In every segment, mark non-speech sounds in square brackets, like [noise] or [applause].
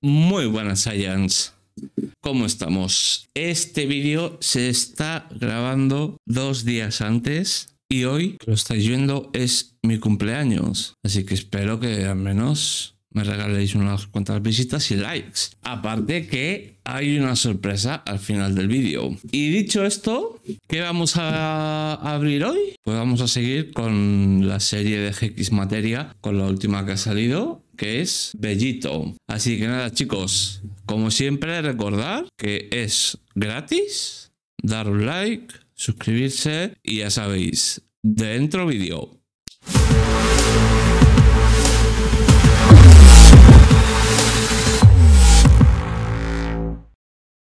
Muy buenas Science, ¿cómo estamos? Este vídeo se está grabando dos días antes y hoy, lo estáis viendo, es mi cumpleaños. Así que espero que al menos me regaléis unas cuantas visitas y likes. Aparte que hay una sorpresa al final del vídeo. Y dicho esto, ¿qué vamos a abrir hoy? Pues vamos a seguir con la serie de GX Materia, con la última que ha salido que es bellito. Así que nada chicos, como siempre recordar que es gratis, dar un like, suscribirse y ya sabéis, dentro vídeo.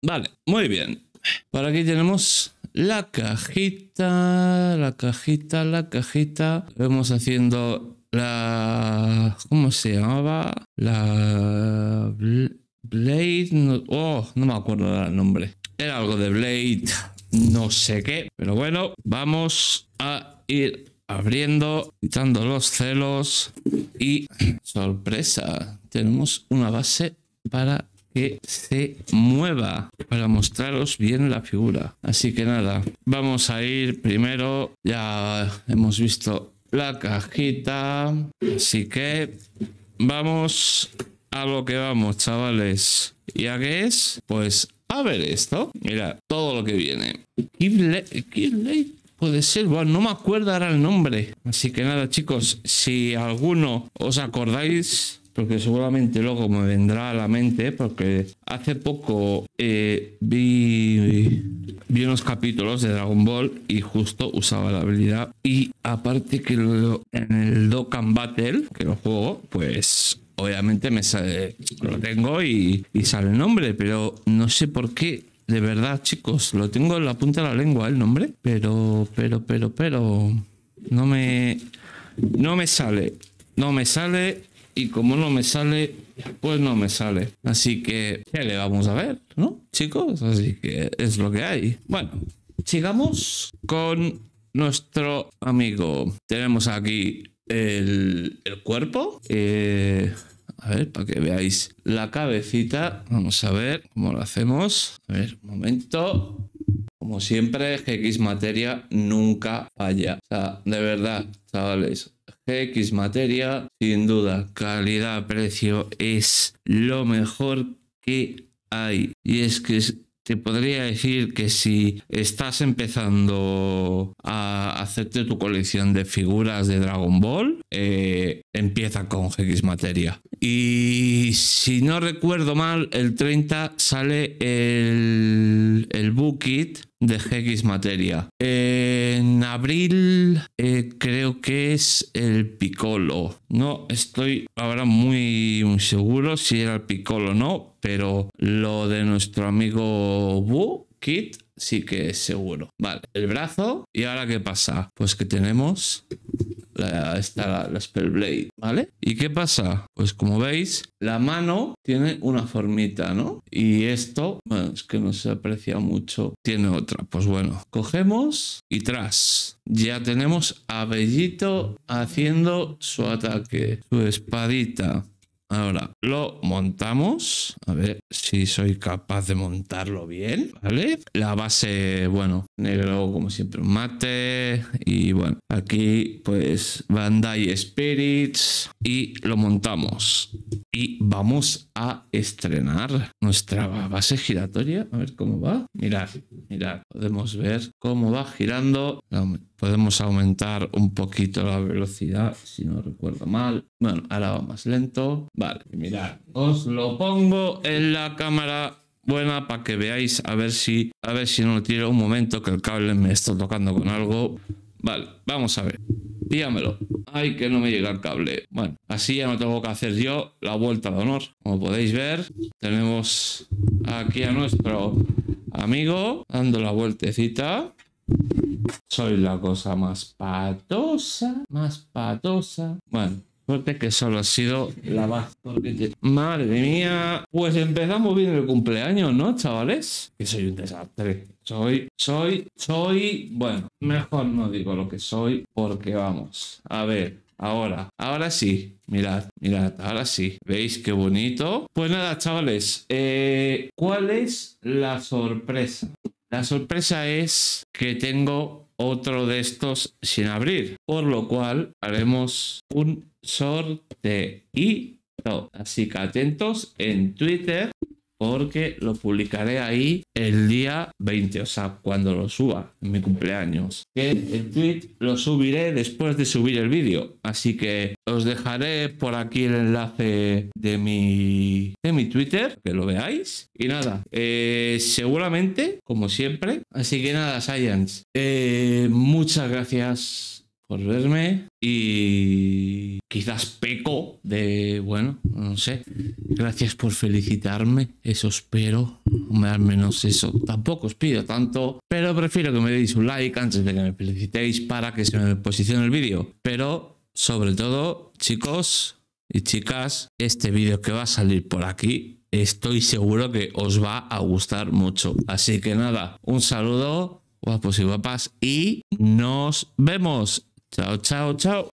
Vale, muy bien. Por aquí tenemos la cajita, la cajita, la cajita. Vamos haciendo la... ¿Cómo se llamaba? La... Blade... No, oh, no me acuerdo el nombre. Era algo de Blade, no sé qué. Pero bueno, vamos a ir abriendo, quitando los celos y [clears throat] sorpresa, tenemos una base para que se mueva para mostraros bien la figura. Así que nada, vamos a ir primero, ya hemos visto la cajita. Así que vamos a lo que vamos, chavales. ¿Y a qué es? Pues a ver esto. Mira, todo lo que viene. puede ser, bueno, no me acuerdo ahora el nombre. Así que nada, chicos, si alguno os acordáis, porque seguramente luego me vendrá a la mente, ¿eh? porque hace poco eh, vi, vi unos capítulos de Dragon Ball y justo usaba la habilidad. Y aparte que en el Dokkan Battle, que lo juego, pues obviamente me sale, lo tengo y, y sale el nombre, pero no sé por qué de verdad, chicos, lo tengo en la punta de la lengua el nombre, pero, pero, pero, pero, no me, no me sale, no me sale y como no me sale, pues no me sale. Así que, ¿qué le vamos a ver, no? Chicos, así que es lo que hay. Bueno, sigamos con nuestro amigo. Tenemos aquí el, cuerpo. Eh, a ver, para que veáis la cabecita. Vamos a ver cómo lo hacemos. A ver, un momento. Como siempre, GX Materia nunca falla. O sea, de verdad, chavales, X materia, sin duda, calidad-precio es lo mejor que hay. Y es que te podría decir que si estás empezando a hacerte tu colección de figuras de Dragon Ball, eh, empieza con GX materia. Y si no recuerdo mal, el 30 sale el, el Kit de GX materia. En abril eh, creo que es el picolo No estoy ahora muy, seguro si era el picolo o no, pero lo de nuestro amigo Kit sí que es seguro. Vale, el brazo. ¿Y ahora qué pasa? Pues que tenemos está la, Spellblade, ¿vale? ¿Y qué pasa? Pues como veis, la mano tiene una formita, ¿no? Y esto, bueno, es que no se aprecia mucho, tiene otra. Pues bueno, cogemos y tras. Ya tenemos a Bellito haciendo su ataque, su espadita. Ahora lo montamos. A ver si soy capaz de montarlo bien. ¿Vale? La base, bueno, negro como siempre, un mate. Y bueno, aquí pues Bandai Spirits. Y lo montamos. Y vamos a estrenar nuestra base giratoria. A ver cómo va. Mirad, mirad. Podemos ver cómo va girando podemos aumentar un poquito la velocidad, si no recuerdo mal. Bueno, ahora va más lento. Vale, mirad, os lo pongo en la cámara buena para que veáis a ver si a ver si no lo tiro un momento que el cable me está tocando con algo. Vale, vamos a ver. Dígamelo. Ay, que no me llega el cable. Bueno, así ya no tengo que hacer yo la vuelta de honor. Como podéis ver, tenemos aquí a nuestro amigo dando la vueltecita. Soy la cosa más patosa, más patosa. Bueno, Suerte que solo ha sido la más. Madre mía. Pues empezamos bien el cumpleaños, ¿no, chavales? Que soy un desastre. Soy, soy, soy. Bueno, mejor no digo lo que soy, porque vamos. A ver, Ahora, ahora sí, mirad, mirad, ahora sí. ¿Veis qué bonito? Pues nada, chavales, eh, ¿cuál es la sorpresa? La sorpresa es que tengo otro de estos sin abrir, por lo cual haremos un y, Así que atentos en Twitter porque lo publicaré ahí el día 20, o sea, cuando lo suba, en mi cumpleaños. Que el tweet lo subiré después de subir el vídeo, así que os dejaré por aquí el enlace de mi, de mi Twitter, que lo veáis. Y nada, eh, seguramente, como siempre. Así que nada, Science, eh, muchas gracias por verme y quizás peco de, bueno, no sé, gracias por felicitarme, eso espero, Me al menos eso, tampoco os pido tanto, pero prefiero que me deis un like antes de que me felicitéis para que se me posicione el vídeo, pero sobre todo, chicos y chicas, este vídeo que va a salir por aquí estoy seguro que os va a gustar mucho. Así que nada, un saludo, guapos y guapas, y nos vemos. Chao, chao, chao.